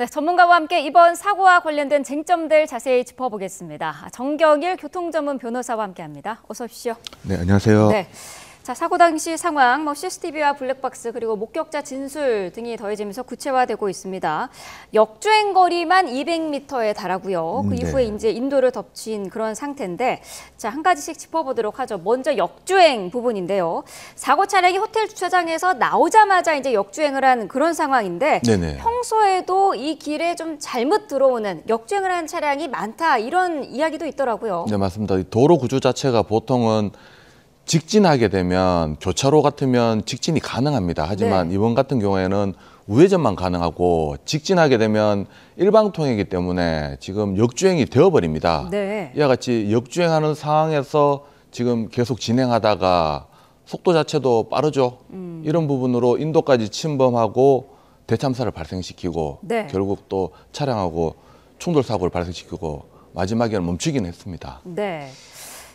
네, 전문가와 함께 이번 사고와 관련된 쟁점들 자세히 짚어보겠습니다. 아, 정경일 교통전문 변호사와 함께합니다. 어서 오십시오. 네, 안녕하세요. 네. 자, 사고 당시 상황, 뭐 CCTV와 블랙박스 그리고 목격자 진술 등이 더해지면서 구체화되고 있습니다. 역주행 거리만 200m에 달하고요. 그 음, 네. 이후에 이제 인도를 덮친 그런 상태인데 자, 한 가지씩 짚어보도록 하죠. 먼저 역주행 부분인데요. 사고 차량이 호텔 주차장에서 나오자마자 이제 역주행을 한 그런 상황인데 네네. 평소에도 이 길에 좀 잘못 들어오는 역주행을 한 차량이 많다 이런 이야기도 있더라고요. 네, 맞습니다. 도로 구조 자체가 보통은 직진하게 되면 교차로 같으면 직진이 가능합니다. 하지만 네. 이번 같은 경우에는 우회전만 가능하고 직진하게 되면 일방통이기 행 때문에 지금 역주행이 되어버립니다. 네. 이와 같이 역주행하는 상황에서 지금 계속 진행하다가 속도 자체도 빠르죠. 음. 이런 부분으로 인도까지 침범하고 대참사를 발생시키고 네. 결국 또 차량하고 충돌 사고를 발생시키고 마지막에는 멈추긴 했습니다. 네.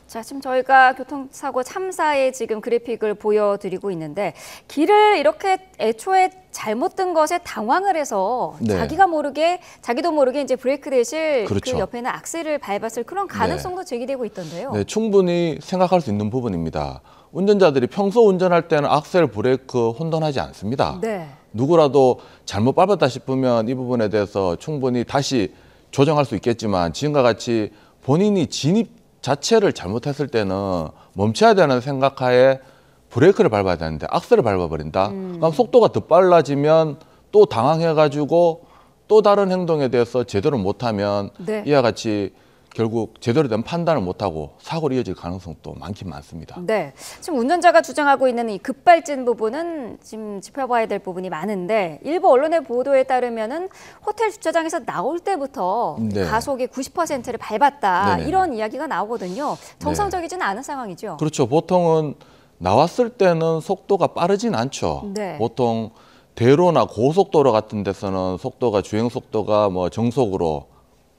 자, 지금 저희가 교통사고 참사의 지금 그래픽을 보여드리고 있는데 길을 이렇게 애초에 잘못 든 것에 당황을 해서 네. 자기가 모르게 자기도 모르게 이제 브레이크 대실 그렇죠. 그 옆에는 악셀을 밟았을 그런 네. 가능성도 네. 제기되고 있던데요. 네, 충분히 생각할 수 있는 부분입니다. 운전자들이 평소 운전할 때는 악셀 브레이크 혼돈하지 않습니다. 네. 누구라도 잘못 밟았다 싶으면 이 부분에 대해서 충분히 다시 조정할 수 있겠지만 지금과 같이 본인이 진입 자체를 잘못했을 때는 멈춰야 되는 생각하에 브레이크를 밟아야 되는데 악셀을 밟아버린다. 음. 그럼 속도가 더 빨라지면 또 당황해가지고 또 다른 행동에 대해서 제대로 못하면 네. 이와 같이 결국 제대로 된 판단을 못하고 사고로 이어질 가능성도 많긴 많습니다. 네, 지금 운전자가 주장하고 있는 이 급발진 부분은 지금 짚어봐야 될 부분이 많은데 일부 언론의 보도에 따르면 호텔 주차장에서 나올 때부터 네. 가속이 90%를 밟았다 네네. 이런 이야기가 나오거든요. 정상적이지는 네. 않은 상황이죠. 그렇죠. 보통은 나왔을 때는 속도가 빠르진 않죠. 네. 보통 대로나 고속도로 같은 데서는 속도가 주행 속도가 뭐 정속으로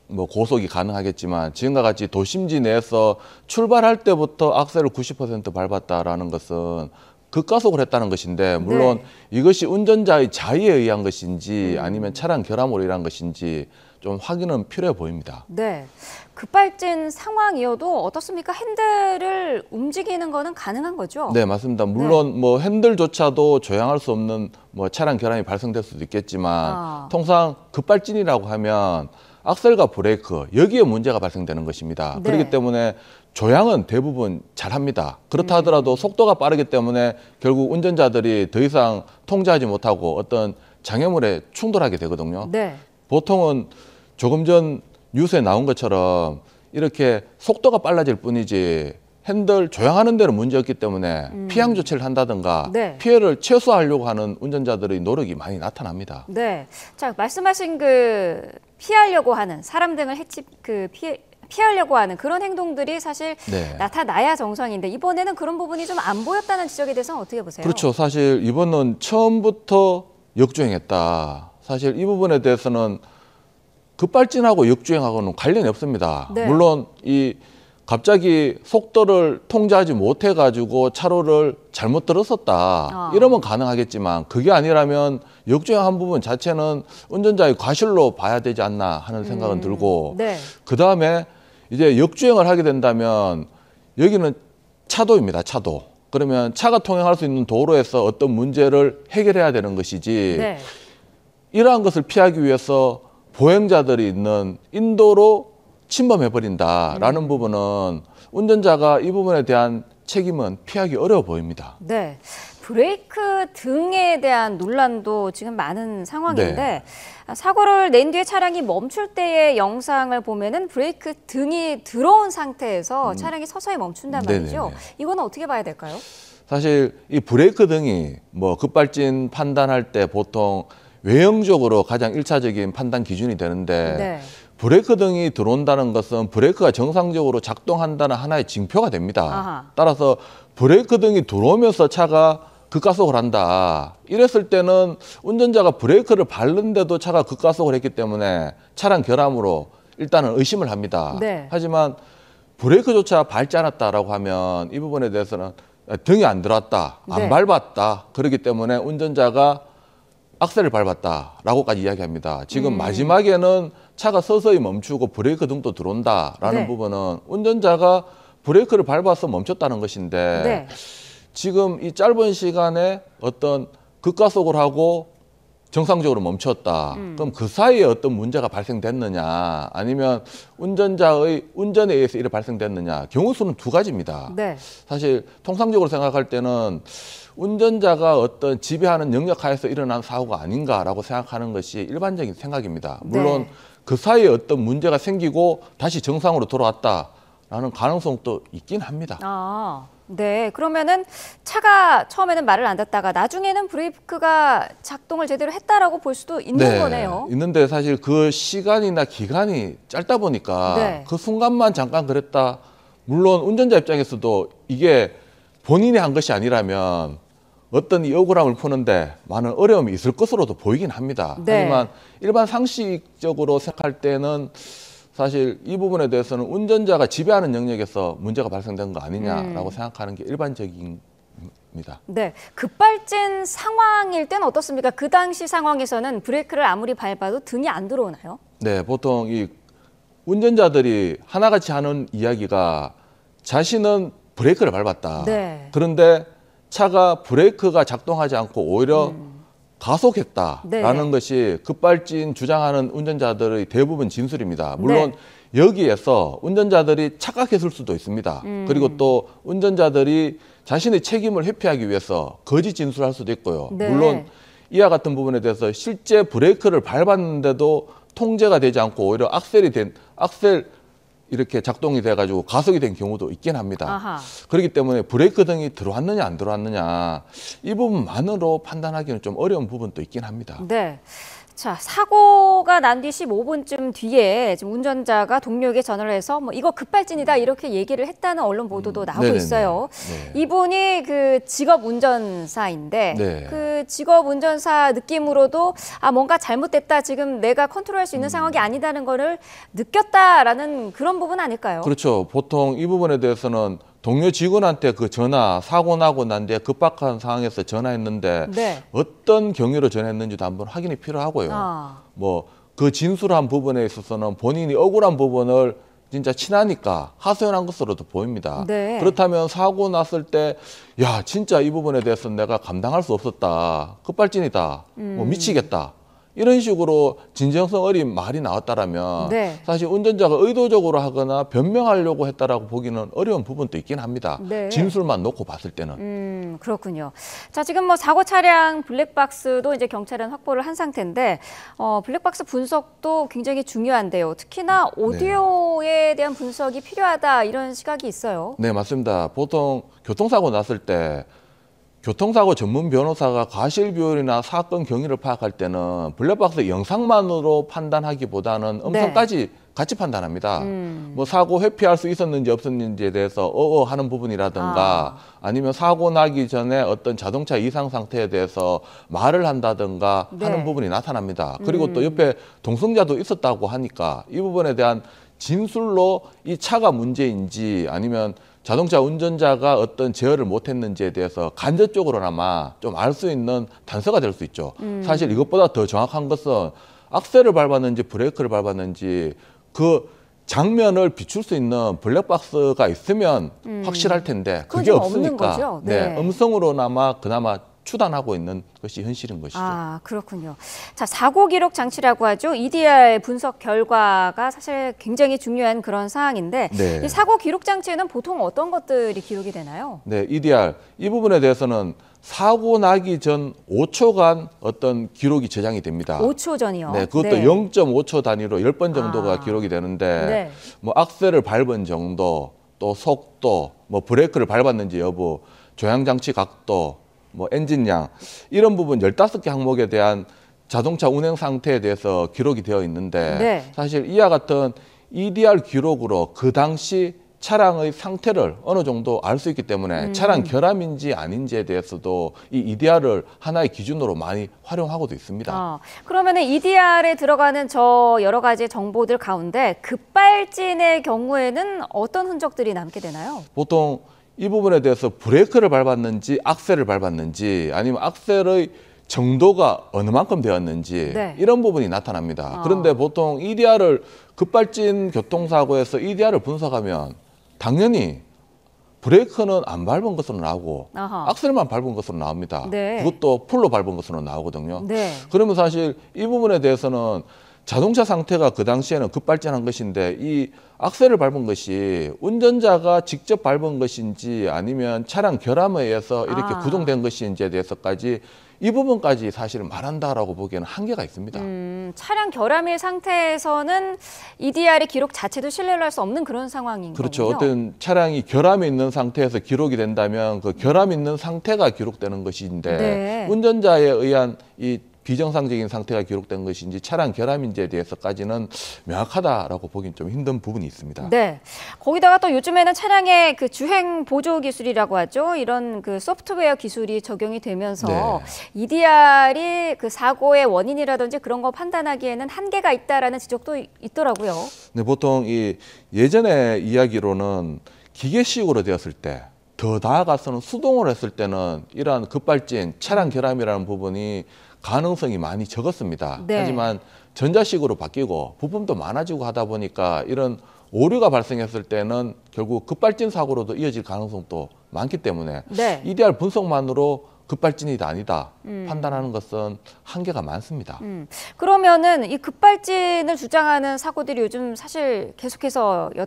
뭐 고속이 가능하겠지만 지금과 같이 도심지 내에서 출발할 때부터 악셀을 90% 밟았다라는 것은 극가속을 했다는 것인데 네. 물론 네. 이것이 운전자의 자의에 의한 것인지 음. 아니면 차량 결함으로 일한 것인지 좀 확인은 필요해 보입니다. 네. 급발진 상황이어도 어떻습니까? 핸들을 움직이는 거는 가능한 거죠? 네, 맞습니다. 물론 네. 뭐 핸들조차도 조향할 수 없는 뭐 차량 결함이 발생될 수도 있겠지만 아. 통상 급발진이라고 하면 악셀과 브레이크 여기에 문제가 발생되는 것입니다. 네. 그렇기 때문에 조향은 대부분 잘합니다. 그렇다 네. 하더라도 음. 속도가 빠르기 때문에 결국 운전자들이 더 이상 통제하지 못하고 어떤 장애물에 충돌하게 되거든요. 네. 보통은 조금 전 뉴스에 나온 것처럼 이렇게 속도가 빨라질 뿐이지 핸들 조향하는 데는 문제였기 때문에 음. 피양 조치를 한다든가 네. 피해를 최소화하려고 하는 운전자들의 노력이 많이 나타납니다. 네, 자 말씀하신 그 피하려고 하는 사람 등을 해치 그 피해 피하려고 하는 그런 행동들이 사실 네. 나타나야 정상인데 이번에는 그런 부분이 좀 안 보였다는 지적에 대해서 어떻게 보세요? 그렇죠. 사실 이번은 처음부터 역주행했다. 사실 이 부분에 대해서는 급발진하고 역주행하고는 관련이 없습니다. 네. 물론 이 갑자기 속도를 통제하지 못해 가지고 차로를 잘못 들었었다 아. 이러면 가능하겠지만 그게 아니라면 역주행한 부분 자체는 운전자의 과실로 봐야 되지 않나 하는 생각은 음. 들고 네. 그다음에 이제 역주행을 하게 된다면 여기는 차도입니다 차도 그러면 차가 통행할 수 있는 도로에서 어떤 문제를 해결해야 되는 것이지 네. 이러한 것을 피하기 위해서 보행자들이 있는 인도로 침범해버린다라는 음. 부분은 운전자가 이 부분에 대한 책임은 피하기 어려워 보입니다. 네. 브레이크 등에 대한 논란도 지금 많은 상황인데 네. 사고를 낸 뒤에 차량이 멈출 때의 영상을 보면은 브레이크 등이 들어온 상태에서 음. 차량이 서서히 멈춘단 네, 말이죠. 네네네. 이거는 어떻게 봐야 될까요? 사실 이 브레이크 등이 뭐 급발진 판단할 때 보통 외형적으로 가장 일차적인 판단 기준이 되는데 네. 브레이크 등이 들어온다는 것은 브레이크가 정상적으로 작동한다는 하나의 징표가 됩니다. 아하. 따라서 브레이크 등이 들어오면서 차가 급가속을 한다. 이랬을 때는 운전자가 브레이크를 밟는데도 차가 급가속을 했기 때문에 차량 결함으로 일단은 의심을 합니다. 네. 하지만 브레이크조차 밟지 않았다라고 하면 이 부분에 대해서는 등이 안 들어왔다, 안 네. 밟았다. 그렇기 때문에 운전자가 악셀을 밟았다라고까지 이야기합니다. 지금 음. 마지막에는 차가 서서히 멈추고 브레이크 등도 들어온다라는 네. 부분은 운전자가 브레이크를 밟아서 멈췄다는 것인데 네. 지금 이 짧은 시간에 어떤 극가속을 하고 정상적으로 멈췄다. 음. 그럼 그 사이에 어떤 문제가 발생됐느냐, 아니면 운전자의 운전에 의해서 이래 발생됐느냐. 경우 수는 두 가지입니다. 네. 사실 통상적으로 생각할 때는 운전자가 어떤 지배하는 영역 하에서 일어난 사고가 아닌가라고 생각하는 것이 일반적인 생각입니다. 물론 네. 그 사이에 어떤 문제가 생기고 다시 정상으로 돌아왔다라는 가능성도 있긴 합니다. 아, 네. 그러면은 차가 처음에는 말을 안 듣다가 나중에는 브레이크가 작동을 제대로 했다라고 볼 수도 있는 네, 거네요. 있는데 사실 그 시간이나 기간이 짧다 보니까 네. 그 순간만 잠깐 그랬다. 물론 운전자 입장에서도 이게 본인이 한 것이 아니라면 어떤 이 억울함을 푸는데 많은 어려움이 있을 것으로도 보이긴 합니다. 네. 하지만 일반 상식적으로 생각할 때는 사실 이 부분에 대해서는 운전자가 지배하는 영역에서 문제가 발생된 거 아니냐라고 음. 생각하는 게 일반적인 네, 급발진 상황일 때는 어떻습니까? 그 당시 상황에서는 브레이크를 아무리 밟아도 등이 안 들어오나요? 네, 보통 이 운전자들이 하나같이 하는 이야기가 자신은 브레이크를 밟았다. 네. 그런데 차가 브레이크가 작동하지 않고 오히려 음. 가속했다라는 네. 것이 급발진 주장하는 운전자들의 대부분 진술입니다. 물론 네. 여기에서 운전자들이 착각했을 수도 있습니다. 음. 그리고 또 운전자들이 자신의 책임을 회피하기 위해서 거짓 진술할 수도 있고요. 네. 물론 이와 같은 부분에 대해서 실제 브레이크를 밟았는데도 통제가 되지 않고 오히려 악셀이 된 악셀 이렇게 작동이 돼가지고 가속이 된 경우도 있긴 합니다. 아하. 그렇기 때문에 브레이크 등이 들어왔느냐 안 들어왔느냐 이 부분만으로 판단하기는 좀 어려운 부분도 있긴 합니다. 네. 자, 사고가 난 뒤 15분쯤 뒤에 지금 운전자가 동료에게 전화를 해서 뭐 이거 급발진이다 음. 이렇게 얘기를 했다는 언론 보도도 음. 나오고 네네네. 있어요. 네. 이분이 그 직업 운전사인데 네. 그 직업 운전사 느낌으로도 아 뭔가 잘못됐다 지금 내가 컨트롤할 수 있는 음. 상황이 아니다는 거를 느꼈다라는 그런 부분 아닐까요? 그렇죠. 보통 이 부분에 대해서는 동료 직원한테 그 전화 사고 나고 난 뒤에 급박한 상황에서 전화했는데 네. 어떤 경위로 전화했는지도 한번 확인이 필요하고요. 아. 뭐그 진술한 부분에 있어서는 본인이 억울한 부분을 진짜 친하니까 하소연한 것으로도 보입니다. 네. 그렇다면 사고 났을 때, 야, 진짜 이 부분에 대해서 내가 감당할 수 없었다. 급발진이다. 뭐 음. 뭐 미치겠다. 이런 식으로 진정성 어린 말이 나왔다라면 네. 사실 운전자가 의도적으로 하거나 변명하려고 했다라고 보기는 어려운 부분도 있긴 합니다. 네. 진술만 놓고 봤을 때는. 음, 그렇군요. 자, 지금 뭐 사고 차량 블랙박스도 이제 경찰은 확보를 한 상태인데 어, 블랙박스 분석도 굉장히 중요한데요. 특히나 네. 오디오에 네. 대한 분석이 필요하다 이런 시각이 있어요. 네, 맞습니다. 보통 교통사고 났을 때 교통사고 전문 변호사가 과실 비율이나 사건 경위를 파악할 때는 블랙박스 영상만으로 판단하기보다는 음성까지 네. 같이 판단합니다. 음. 뭐 사고 회피할 수 있었는지 없었는지에 대해서 어어 하는 부분이라든가 아. 니면 사고 나기 전에 어떤 자동차 이상 상태에 대해서 말을 한다든가 네. 하는 부분이 나타납니다. 그리고 음. 또 옆에 동성자도 있었다고 하니까 이 부분에 대한 진술로 이 차가 문제인지 아니면 자동차 운전자가 어떤 제어를 못했는지에 대해서 간접적으로나마 좀 알 수 있는 단서가 될 수 있죠. 음. 사실 이것보다 더 정확한 것은 악셀을 밟았는지 브레이크를 밟았는지 그 장면을 비출 수 있는 블랙박스가 있으면 음. 확실할 텐데 그게 없으니까 네. 네. 음성으로나마 그나마 추단하고 있는 것이 현실인 것이죠. 아 그렇군요. 자 사고 기록 장치라고 하죠. EDR 분석 결과가 사실 굉장히 중요한 그런 사항인데 네. 이 사고 기록 장치에는 보통 어떤 것들이 기록이 되나요? 네, EDR 이 부분에 대해서는 사고 나기 전 5초간 어떤 기록이 저장이 됩니다. 5초 전이요? 네, 그것도 네. 0.5초 단위로 10번 정도가 아. 기록이 되는데 네. 뭐 악셀을 밟은 정도, 또 속도, 뭐 브레이크를 밟았는지 여부, 조향 장치 각도, 뭐 엔진량 이런 부분 열다섯 개 항목에 대한 자동차 운행 상태에 대해서 기록이 되어 있는데 네. 사실 이와 같은 EDR 기록으로 그 당시 차량의 상태를 어느 정도 알 수 있기 때문에 음. 차량 결함인지 아닌지에 대해서도 이 EDR을 하나의 기준으로 많이 활용하고도 있습니다. 아, 그러면 EDR에 들어가는 저 여러 가지 정보들 가운데 급발진의 경우에는 어떤 흔적들이 남게 되나요? 보통 이 부분에 대해서 브레이크를 밟았는지 악셀을 밟았는지 아니면 악셀의 정도가 어느 만큼 되었는지 네. 이런 부분이 나타납니다. 아. 그런데 보통 EDR을 급발진 교통사고에서 EDR을 분석하면 당연히 브레이크는 안 밟은 것으로 나오고 아하. 악셀만 밟은 것으로 나옵니다. 네. 그것도 풀로 밟은 것으로 나오거든요. 네. 그러면 사실 이 부분에 대해서는 자동차 상태가 그 당시에는 급발진한 것인데 이 악셀을 밟은 것이 운전자가 직접 밟은 것인지 아니면 차량 결함에 의해서 이렇게 아. 구동된 것인지에 대해서까지 이 부분까지 사실 말한다라고 보기에는 한계가 있습니다. 음, 차량 결함의 상태에서는 EDR의 기록 자체도 신뢰를 할 수 없는 그런 상황인 그렇죠. 거군요. 어떤 차량이 결함이 있는 상태에서 기록이 된다면 그 결함 있는 상태가 기록되는 것인데 네. 운전자에 의한 이 비정상적인 상태가 기록된 것인지 차량 결함인지에 대해서까지는 명확하다라고 보긴 좀 힘든 부분이 있습니다. 네. 거기다가 또 요즘에는 차량의 그 주행 보조 기술이라고 하죠. 이런 그 소프트웨어 기술이 적용이 되면서 네. EDR이 그 사고의 원인이라든지 그런 거 판단하기에는 한계가 있다라는 지적도 있더라고요. 네, 보통 이 예전의 이야기로는 기계식으로 되었을 때 더 나아가서는 수동을 했을 때는 이러한 급발진, 차량 결함이라는 부분이 가능성이 많이 적었습니다. 네. 하지만 전자식으로 바뀌고 부품도 많아지고 하다 보니까 이런 오류가 발생했을 때는 결국 급발진 사고로도 이어질 가능성도 많기 때문에 네. EDR 분석만으로 급발진이다 아니다 음. 판단하는 것은 한계가 많습니다. 음. 그러면은 이 급발진을 주장하는 사고들이 요즘 사실 계속해서 연,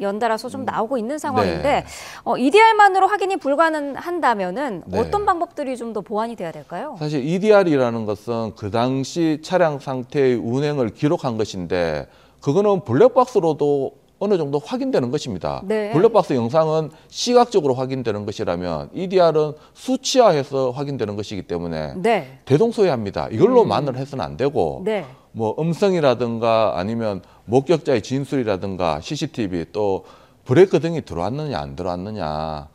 연달아서 좀 음. 나오고 있는 상황인데 네. 어, EDR만으로 확인이 불가능한다면은 네. 어떤 방법들이 좀 더 보완이 돼야 될까요? 사실 EDR이라는 것은 그 당시 차량 상태의 운행을 기록한 것인데 그거는 블랙박스로도 어느 정도 확인되는 것입니다. 네. 블랙박스 영상은 시각적으로 확인되는 것이라면 EDR은 수치화해서 확인되는 것이기 때문에 네. 대동소이합니다. 이걸로만을 음. 해서는 안 되고 네. 뭐 음성이라든가 아니면 목격자의 진술이라든가 CCTV 또 브레이크 등이 들어왔느냐 안 들어왔느냐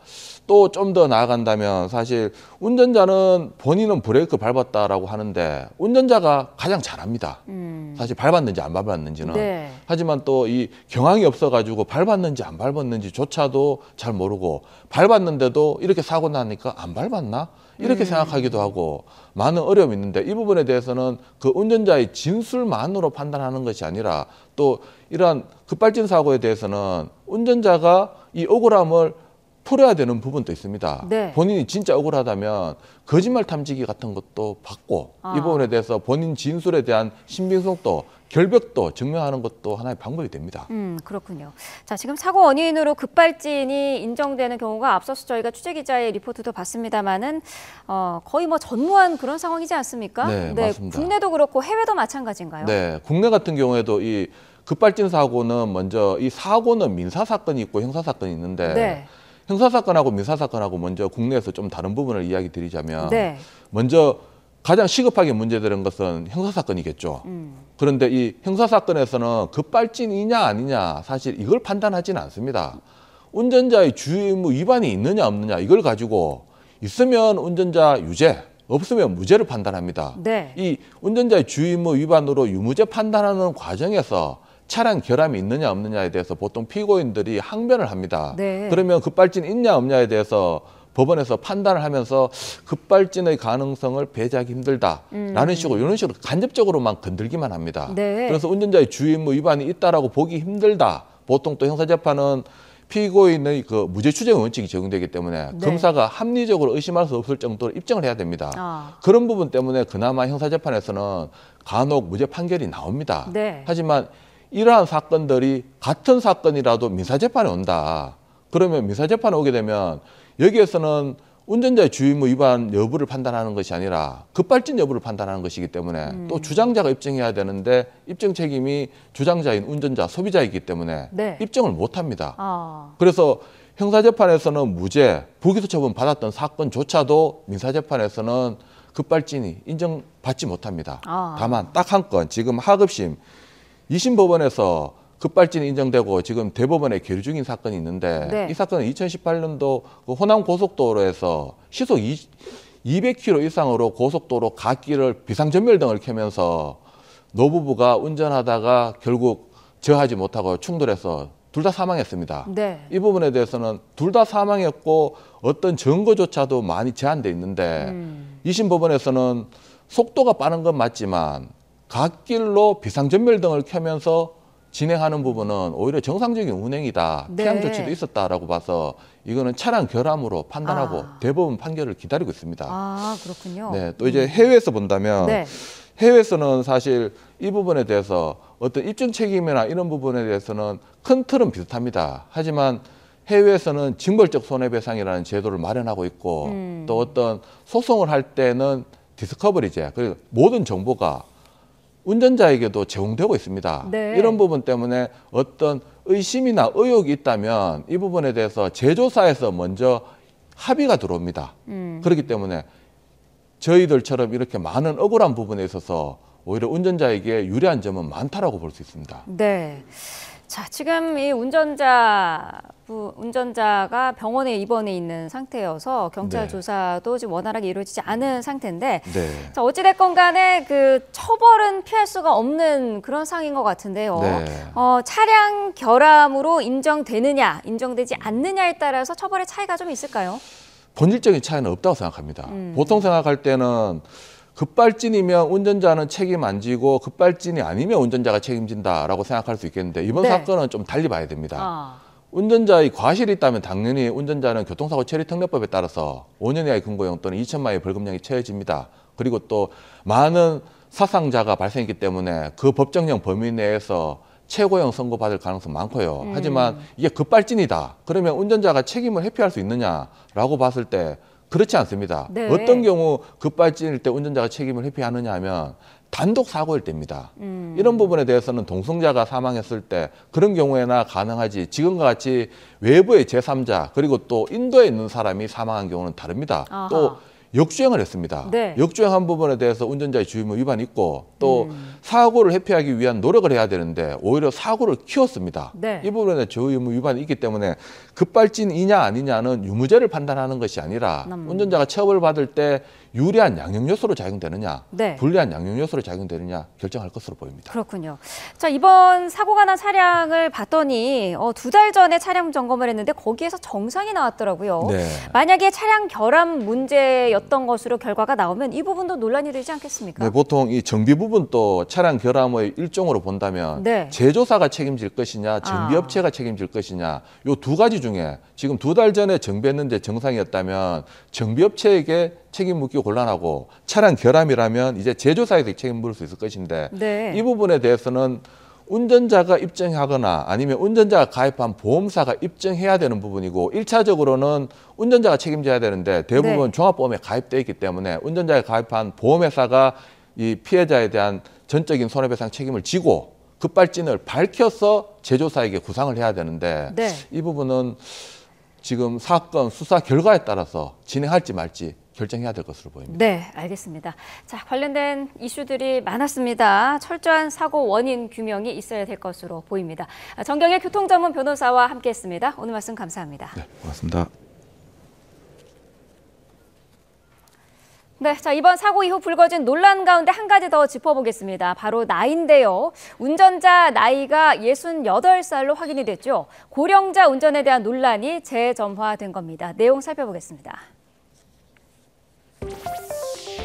또좀더 나아간다면 사실 운전자는 본인은 브레이크 밟았다라고 하는데 운전자가 가장 잘합니다. 음. 사실 밟았는지 안 밟았는지는. 네. 하지만 또 이 경황이 없어가지고 밟았는지 안 밟았는지조차도 잘 모르고 밟았는데도 이렇게 사고 나니까 안 밟았나? 이렇게 음. 생각하기도 하고 많은 어려움이 있는데 이 부분에 대해서는 그 운전자의 진술만으로 판단하는 것이 아니라 또 이러한 급발진 사고에 대해서는 운전자가 이 억울함을 풀어야 되는 부분도 있습니다. 네. 본인이 진짜 억울하다면 거짓말 탐지기 같은 것도 받고 아. 이 부분에 대해서 본인 진술에 대한 신빙성도 결벽도 증명하는 것도 하나의 방법이 됩니다. 음 그렇군요. 자 지금 사고 원인으로 급발진이 인정되는 경우가 앞서서 저희가 취재 기자의 리포트도 봤습니다만은 어, 거의 뭐 전무한 그런 상황이지 않습니까? 네, 네 맞습니다. 국내도 그렇고 해외도 마찬가지인가요? 네 국내 같은 경우에도 이 급발진 사고는 먼저 이 사고는 민사 사건이 있고 형사 사건이 있는데. 네. 형사 사건하고 민사 사건하고 먼저 국내에서 좀 다른 부분을 이야기 드리자면 네. 먼저 가장 시급하게 문제되는 것은 형사 사건이겠죠. 음. 그런데 이 형사 사건에서는 급발진이냐 아니냐 사실 이걸 판단하지는 않습니다. 운전자의 주의무 의 위반이 있느냐 없느냐 이걸 가지고 있으면 운전자 유죄, 없으면 무죄를 판단합니다. 네. 이 운전자의 주의무 의 위반으로 유무죄 판단하는 과정에서 차량 결함이 있느냐 없느냐에 대해서 보통 피고인들이 항변을 합니다. 네. 그러면 급발진 그 있냐 없냐에 대해서 법원에서 판단을 하면서 급발진의 그 가능성을 배제하기 힘들다라는 음. 식으로 이런 식으로 간접적으로만 건들기만 합니다. 네. 그래서 운전자의 주의무 의 뭐 위반이 있다라고 보기 힘들다. 보통 또 형사재판은 피고인의 그 무죄 추정 원칙이 적용되기 때문에 네. 검사가 합리적으로 의심할 수 없을 정도로 입증을 해야 됩니다. 아. 그런 부분 때문에 그나마 형사재판에서는 간혹 무죄 판결이 나옵니다. 네. 하지만 이러한 사건들이 같은 사건이라도 민사재판에 온다. 그러면 민사재판에 오게 되면 여기에서는 운전자의 주의무 위반 여부를 판단하는 것이 아니라 급발진 여부를 판단하는 것이기 때문에 음. 또 주장자가 입증해야 되는데 입증 책임이 주장자인 운전자 소비자이기 때문에 네. 입증을 못합니다. 아. 그래서 형사재판에서는 무죄, 부기소 처분 받았던 사건조차도 민사재판에서는 급발진이 인정받지 못합니다. 아. 다만 딱 한 건 지금 하급심 이심 법원에서 급발진이 인정되고 지금 대법원에 계류 중인 사건이 있는데 네. 이 사건은 2018년도 그 호남 고속도로에서 시속 2 200km 이상으로 고속도로 갓길을 비상점멸 등을 켜면서 노부부가 운전하다가 결국 저하지 못하고 충돌해서 둘 다 사망했습니다. 네. 이 부분에 대해서는 둘 다 사망했고 어떤 증거조차도 많이 제한돼 있는데 음. 이심 법원에서는 속도가 빠른 건 맞지만 갓길로 비상전멸 등을 켜면서 진행하는 부분은 오히려 정상적인 운행이다. 네. 피양 조치도 있었다라고 봐서 이거는 차량 결함으로 판단하고 아. 대법원 판결을 기다리고 있습니다. 아, 그렇군요. 네, 또 이제 음. 해외에서 본다면 네. 해외에서는 사실 이 부분에 대해서 어떤 입증 책임이나 이런 부분에 대해서는 큰 틀은 비슷합니다. 하지만 해외에서는 징벌적 손해배상이라는 제도를 마련하고 있고 음. 또 어떤 소송을 할 때는 디스커버리제, 그리고 모든 정보가 운전자에게도 제공되고 있습니다. 네. 이런 부분 때문에 어떤 의심이나 의혹이 있다면 이 부분에 대해서 제조사에서 먼저 합의가 들어옵니다. 음. 그렇기 때문에 저희들처럼 이렇게 많은 억울한 부분에 있어서 오히려 운전자에게 유리한 점은 많다라고 볼 수 있습니다. 네. 자, 지금 이 운전자 운전자가 병원에 입원해 있는 상태여서 경찰 네. 조사도 지금 원활하게 이루어지지 않은 상태인데 네. 자, 어찌됐건 간에 그 처벌은 피할 수가 없는 그런 상인 것 같은데요. 네. 어, 차량 결함으로 인정되느냐 인정되지 않느냐에 따라서 처벌의 차이가 좀 있을까요? 본질적인 차이는 없다고 생각합니다. 음. 보통 생각할 때는 급발진이면 운전자는 책임 안 지고 급발진이 아니면 운전자가 책임진다라고 생각할 수 있겠는데 이번 네. 사건은 좀 달리 봐야 됩니다. 아. 운전자의 과실이 있다면 당연히 운전자는 교통사고 처리 특례법에 따라서 5년 이하의 금고형 또는 2천만 의 벌금형이 처해집니다. 그리고 또 많은 사상자가 발생했기 때문에 그 법정형 범위 내에서 최고형 선고받을 가능성 많고요. 음. 하지만 이게 급발진이다. 그러면 운전자가 책임을 회피할 수 있느냐라고 봤을 때 그렇지 않습니다. 네. 어떤 경우 급발진일 때 운전자가 책임을 회피하느냐 하면 단독 사고일 때입니다. 음. 이런 부분에 대해서는 동성자가 사망했을 때 그런 경우에나 가능하지 지금과 같이 외부의 제3자 그리고 또 인도에 있는 사람이 사망한 경우는 다릅니다. 아하. 또 역주행을 했습니다. 네. 역주행한 부분에 대해서 운전자의 주의무 위반이 있고 또 음. 사고를 회피하기 위한 노력을 해야 되는데 오히려 사고를 키웠습니다. 네. 이 부분에 주의무 위반이 있기 때문에 급발진이냐 아니냐는 유무죄를 판단하는 것이 아니라 음. 운전자가 처벌받을 때 유리한 양형 요소로 작용되느냐, 네. 불리한 양형 요소로 작용되느냐 결정할 것으로 보입니다. 그렇군요. 자 이번 사고가 난 차량을 봤더니 어, 두 달 전에 차량 점검을 했는데 거기에서 정상이 나왔더라고요. 네. 만약에 차량 결함 문제였던 것으로 결과가 나오면 이 부분도 논란이 되지 않겠습니까? 네, 보통 이 정비 부분 또 차량 결함의 일종으로 본다면 네. 제조사가 책임질 것이냐, 아. 정비업체가 아. 책임질 것이냐 요 두 가지 중에 지금 두 달 전에 정비했는데 정상이었다면 정비업체에게 책임 묻기 곤란하고 차량 결함이라면 이제 제조사에서 책임 물을 수 있을 것인데 네. 이 부분에 대해서는 운전자가 입증하거나 아니면 운전자가 가입한 보험사가 입증해야 되는 부분이고 일차적으로는 운전자가 책임져야 되는데 대부분 네. 종합보험에 가입돼 있기 때문에 운전자가 가입한 보험회사가 이 피해자에 대한 전적인 손해배상 책임을 지고 급발진을 그 밝혀서 제조사에게 구상을 해야 되는데 네. 이 부분은 지금 사건 수사 결과에 따라서 진행할지 말지 결정해야 될 것으로 보입니다. 네, 알겠습니다. 자, 관련된 이슈들이 많았습니다. 철저한 사고 원인 규명이 있어야 될 것으로 보입니다. 아, 정경의 교통전문 변호사와 함께했습니다. 오늘 말씀 감사합니다. 네, 고맙습니다. 네, 자 이번 사고 이후 불거진 논란 가운데 한 가지 더 짚어보겠습니다. 바로 나인데요 운전자 나이가 68살로 확인이 됐죠. 고령자 운전에 대한 논란이 재점화된 겁니다. 내용 살펴보겠습니다.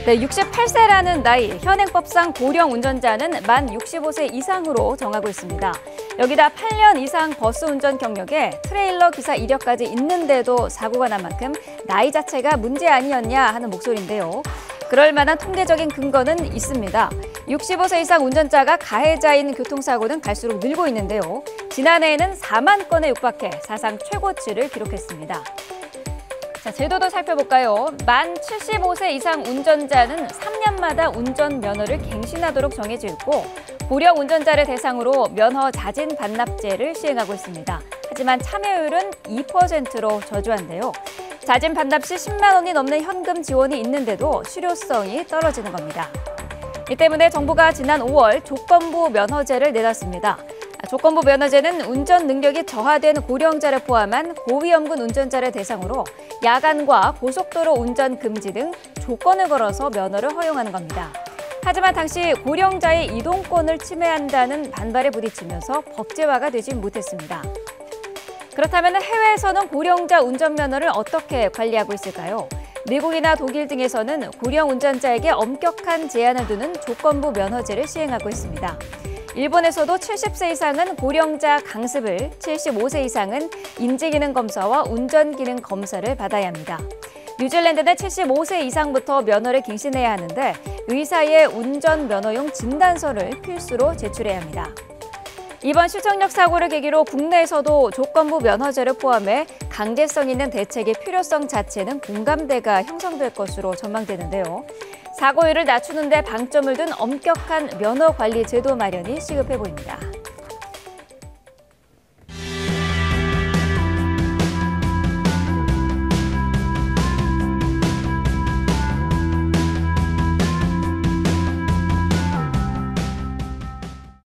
네, 68세라는 나이, 현행법상 고령 운전자는 만 65세 이상으로 정하고 있습니다. 여기다 8년 이상 버스 운전 경력에 트레일러 기사 이력까지 있는데도 사고가 난 만큼 나이 자체가 문제 아니었냐 하는 목소리인데요. 그럴 만한 통계적인 근거는 있습니다. 65세 이상 운전자가 가해자인 교통사고는 갈수록 늘고 있는데요. 지난해에는 4만 건에 육박해 사상 최고치를 기록했습니다. 자, 제도도 살펴볼까요? 만 75세 이상 운전자는 3년마다 운전면허를 갱신하도록 정해져 있고 고령 운전자를 대상으로 면허 자진 반납제를 시행하고 있습니다. 하지만 참여율은 2%로 저조한데요. 자진 반납 시 10만 원이 넘는 현금 지원이 있는데도 실효성이 떨어지는 겁니다. 이 때문에 정부가 지난 5월 조건부 면허제를 내놨습니다. 조건부 면허제는 운전 능력이 저하된 고령자를 포함한 고위험군 운전자를 대상으로 야간과 고속도로 운전 금지 등 조건을 걸어서 면허를 허용하는 겁니다. 하지만 당시 고령자의 이동권을 침해한다는 반발에 부딪히면서 법제화가 되지 못했습니다. 그렇다면 해외에서는 고령자 운전면허를 어떻게 관리하고 있을까요? 미국이나 독일 등에서는 고령 운전자에게 엄격한 제한을 두는 조건부 면허제를 시행하고 있습니다. 일본에서도 70세 이상은 고령자 강습을, 75세 이상은 인지기능 검사와 운전기능 검사를 받아야 합니다. 뉴질랜드는 75세 이상부터 면허를 갱신해야 하는데 의사의 운전 면허용 진단서를 필수로 제출해야 합니다. 이번 시청력 사고를 계기로 국내에서도 조건부 면허제를 포함해 강제성 있는 대책의 필요성 자체는 공감대가 형성될 것으로 전망되는데요. 사고율을 낮추는 데 방점을 둔 엄격한 면허 관리 제도 마련이 시급해 보입니다.